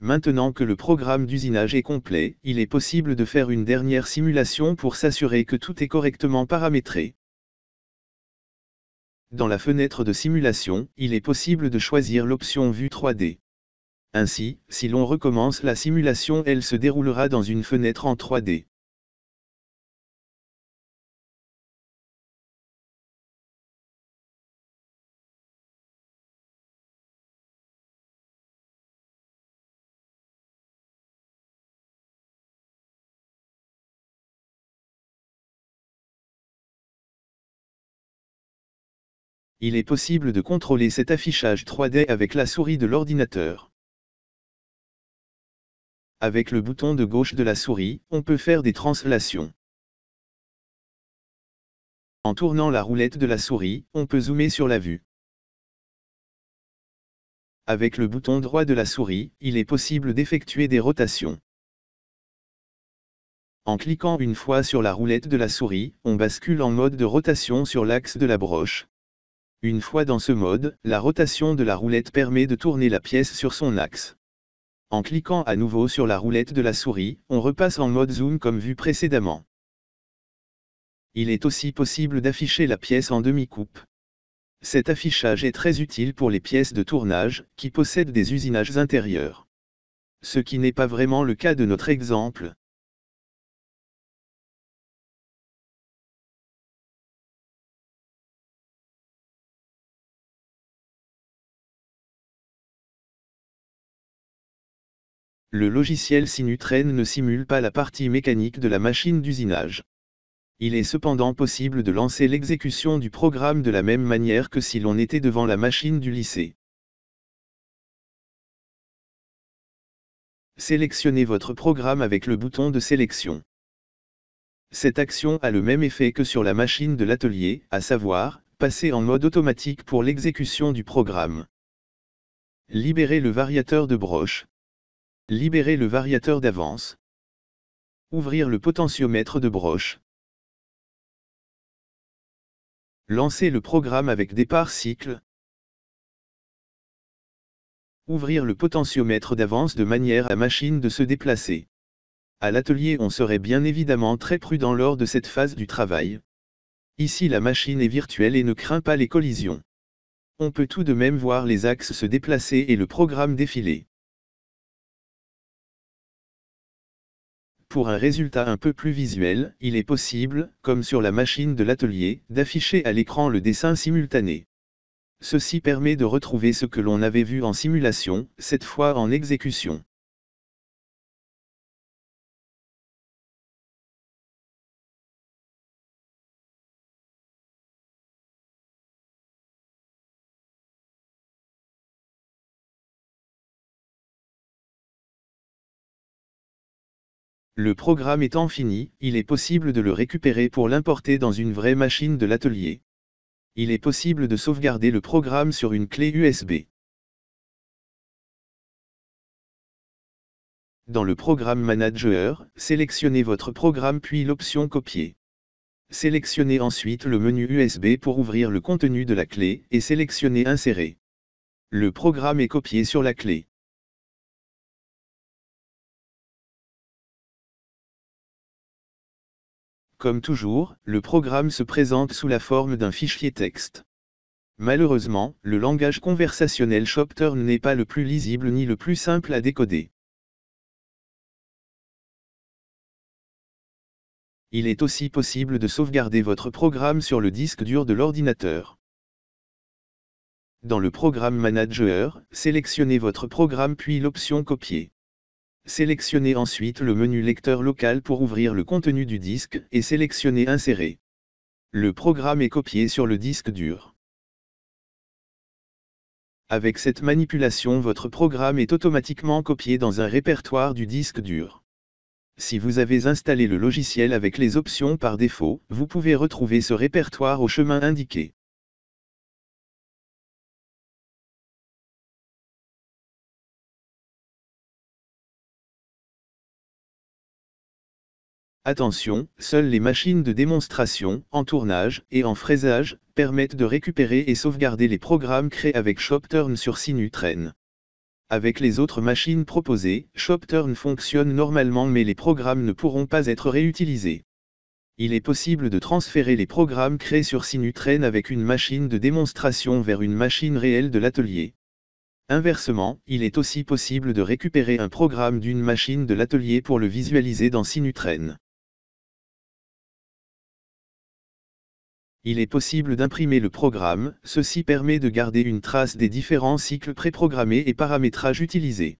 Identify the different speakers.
Speaker 1: Maintenant que le programme d'usinage est complet, il est possible de faire une dernière simulation pour s'assurer que tout est correctement paramétré. Dans la fenêtre de simulation, il est possible de choisir l'option Vue 3D. Ainsi, si l'on recommence la simulation elle se déroulera dans une fenêtre en 3D. il est possible de contrôler cet affichage 3D avec la souris de l'ordinateur. Avec le bouton de gauche de la souris, on peut faire des
Speaker 2: translations. En tournant la roulette de la souris, on peut zoomer sur la vue. Avec le bouton droit de
Speaker 1: la souris, il est possible d'effectuer des rotations. En cliquant une fois sur la roulette de la souris, on bascule en mode de rotation sur l'axe de la broche. Une fois dans ce mode, la rotation de la roulette permet de tourner la pièce sur son axe. En cliquant à nouveau sur la roulette de la souris, on repasse en mode zoom comme vu précédemment. Il est aussi possible d'afficher la pièce en demi-coupe. Cet affichage est très utile pour les pièces de tournage, qui possèdent des usinages intérieurs. Ce qui n'est pas vraiment le cas de notre exemple, le logiciel Sinutrain ne simule pas la partie mécanique de la machine d'usinage. Il est cependant possible de lancer l'exécution du programme de la même manière que si l'on était devant la machine du lycée. Sélectionnez votre programme avec le bouton de sélection. Cette action a le même effet que sur la machine de l'atelier, à savoir, passer en mode automatique pour l'exécution du programme. Libérez le variateur de broche, Libérer le variateur d'avance. Ouvrir le
Speaker 2: potentiomètre de broche. Lancer le
Speaker 1: programme avec départ cycle. Ouvrir le potentiomètre d'avance de manière à la machine de se déplacer. À l'atelier on serait bien évidemment très prudent lors de cette phase du travail. Ici la machine est virtuelle et ne craint pas les collisions. On peut tout de même voir les axes se déplacer et le programme défiler. Pour un résultat un peu plus visuel, il est possible, comme sur la machine de l'atelier, d'afficher à l'écran le dessin simultané. Ceci permet de retrouver ce que l'on avait vu en simulation, cette
Speaker 2: fois en exécution.
Speaker 1: Le programme étant fini, il est possible de le récupérer pour l'importer dans une vraie machine de l'atelier. Il est possible de sauvegarder le programme sur une clé USB. Dans le programme Manager, sélectionnez votre programme puis l'option Copier. Sélectionnez ensuite le menu USB pour ouvrir le contenu de la clé et sélectionnez Insérer. Le programme est copié sur la clé. Comme toujours, le programme se présente sous la forme d'un fichier texte. Malheureusement, le langage conversationnel Shopturn n'est pas le plus lisible ni le plus simple à décoder. Il est aussi possible de sauvegarder votre programme sur le disque dur de l'ordinateur. Dans le programme Manager, sélectionnez votre programme puis l'option Copier. Sélectionnez ensuite le menu lecteur local pour ouvrir le contenu du disque et sélectionnez Insérer. Le programme est copié sur le disque dur. Avec cette manipulation votre programme est automatiquement copié dans un répertoire du disque dur. Si vous avez installé le logiciel avec les options par défaut, vous pouvez retrouver ce répertoire au chemin indiqué. Attention, seules les machines de démonstration, en tournage et en fraisage, permettent de récupérer et sauvegarder les programmes créés avec ShopTurn sur Sinutrain. Avec les autres machines proposées, ShopTurn fonctionne normalement mais les programmes ne pourront pas être réutilisés. Il est possible de transférer les programmes créés sur Sinutrain avec une machine de démonstration vers une machine réelle de l'atelier. Inversement, il est aussi possible de récupérer un programme d'une machine de l'atelier pour le visualiser dans Sinutrain. il est possible d'imprimer le programme, ceci permet de garder une trace des différents cycles préprogrammés et paramétrages utilisés.